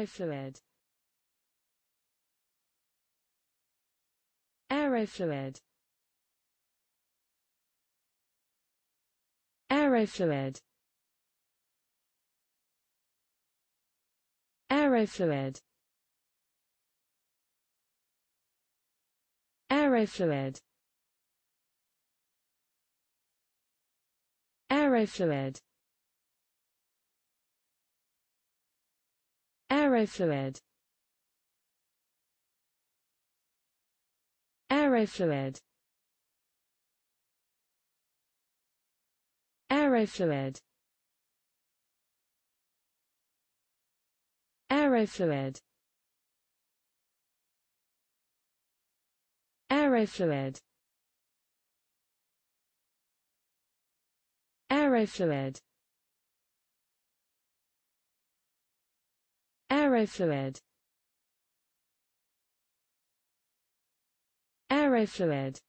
Aerofluid Aerofluid Aerofluid Aerofluid Aerofluid Aerofluid Aerofluid Aerofluid Aerofluid Aerofluid Aerofluid Aerofluid Aerofluid Aerofluid